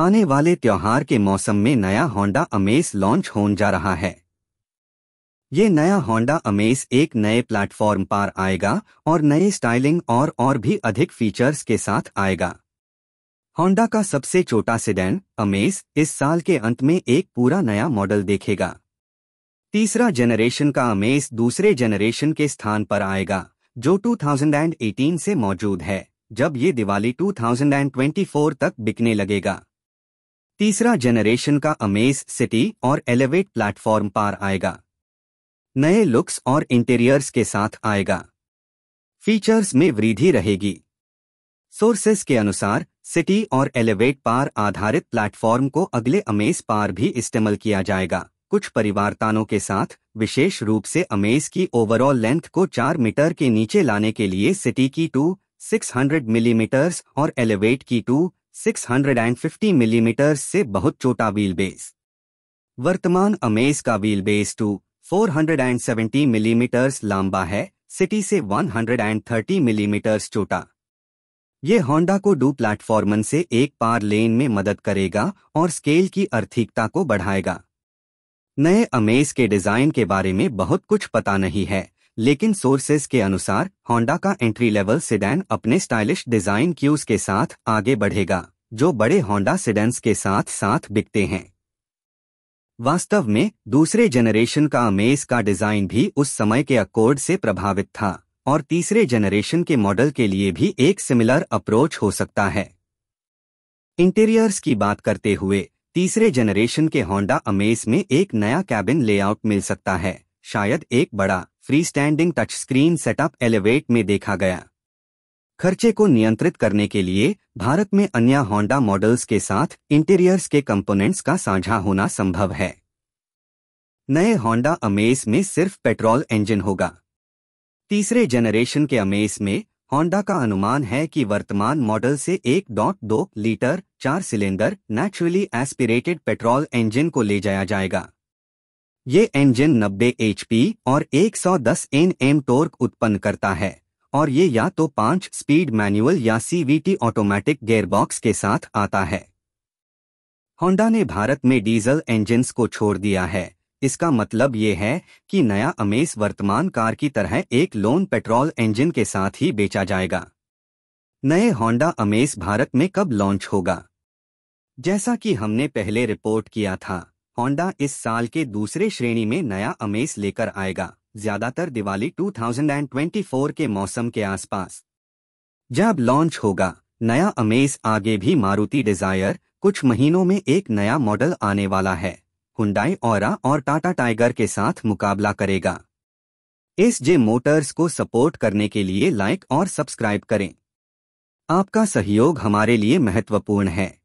आने वाले त्यौहार के मौसम में नया होंडा अमेज लॉन्च होने जा रहा है ये नया होंडा अमेज एक नए प्लेटफॉर्म पर आएगा और नए स्टाइलिंग और और भी अधिक फीचर्स के साथ आएगा होंडा का सबसे छोटा सेडन अमेज इस साल के अंत में एक पूरा नया मॉडल देखेगा तीसरा जेनरेशन का अमेज दूसरे जेनरेशन के स्थान पर आएगा जो 2018 से मौजूद है जब ये दिवाली 2024 तक बिकने लगेगा तीसरा जनरेशन का अमेज सिटी और एलिवेट प्लेटफॉर्म पार आएगा नए लुक्स और इंटीरियर्स के साथ आएगा फीचर्स में वृद्धि रहेगी सोर्सेस के अनुसार सिटी और एलिवेट पार आधारित प्लेटफॉर्म को अगले अमेज पार भी इस्तेमाल किया जाएगा कुछ परिवारतानों के साथ विशेष रूप से अमेज की ओवरऑल लेंथ को चार मीटर के नीचे लाने के लिए सिटी की टू 600 मिलीमीटर्स mm और एलिवेट की टू 650 मिलीमीटर mm से बहुत छोटा व्हील बेस वर्तमान अमेज का wheel base two 470 millimetre mm लंबा है सिटी से 130 मिलीमीटर mm छोटा ये होंडा को डू प्लेटफॉर्मन से एक पार लेन में मदद करेगा और स्केल की आर्थिकता को बढ़ाएगा नए अमेज के डिजाइन के बारे में बहुत कुछ पता नहीं है लेकिन सोर्सेज के अनुसार होंडा का एंट्री लेवल सिडेन अपने स्टाइलिश डिजाइन क्यूज के साथ आगे बढ़ेगा जो बड़े होंडा सिडेंस के साथ साथ बिकते हैं वास्तव में दूसरे जनरेशन का अमेज का डिजाइन भी उस समय के अकॉर्ड से प्रभावित था और तीसरे जनरेशन के मॉडल के लिए भी एक सिमिलर अप्रोच हो सकता है इंटीरियर्स की बात करते हुए तीसरे जनरेशन के होंडा अमेज में एक नया कैबिन लेआउट मिल सकता है शायद एक बड़ा free standing touch screen setup Elevate में देखा गया खर्चे को नियंत्रित करने के लिए भारत में अन्य होंडा मॉडल्स के साथ इंटीरियर्स के कंपोनेंट्स का साझा होना संभव है नए होंडा अमेज में सिर्फ पेट्रोल इंजन होगा तीसरे जनरेशन के अमेज में होंडा का अनुमान है कि वर्तमान मॉडल से 1.2 लीटर चार cylinder naturally aspirated petrol engine को ले जाया जाएगा ये इंजन 90 एचपी और 110 एम टोर्क उत्पन्न करता है और ये या तो पांच स्पीड मैनुअल या सीवीटी ऑटोमेटिक गेयरबॉक्स के साथ आता है होंडा ने भारत में डीजल इंजन को छोड़ दिया है इसका मतलब ये है कि नया अमेज वर्तमान कार की तरह एक लोन पेट्रोल इंजन के साथ ही बेचा जाएगा नए होंडा अमेज भारत में कब लॉन्च होगा जैसा कि हमने पहले रिपोर्ट किया था होंडा इस साल के दूसरे श्रेणी में नया अमेज लेकर आएगा ज्यादातर दिवाली 2024 के मौसम के आसपास जब लॉन्च होगा नया अमेज आगे भी मारुति डिजायर कुछ महीनों में एक नया मॉडल आने वाला है हुंडाई और और टाटा टाइगर के साथ मुकाबला करेगा इस जे मोटर्स को सपोर्ट करने के लिए लाइक और सब्सक्राइब करें आपका सहयोग हमारे लिए महत्वपूर्ण है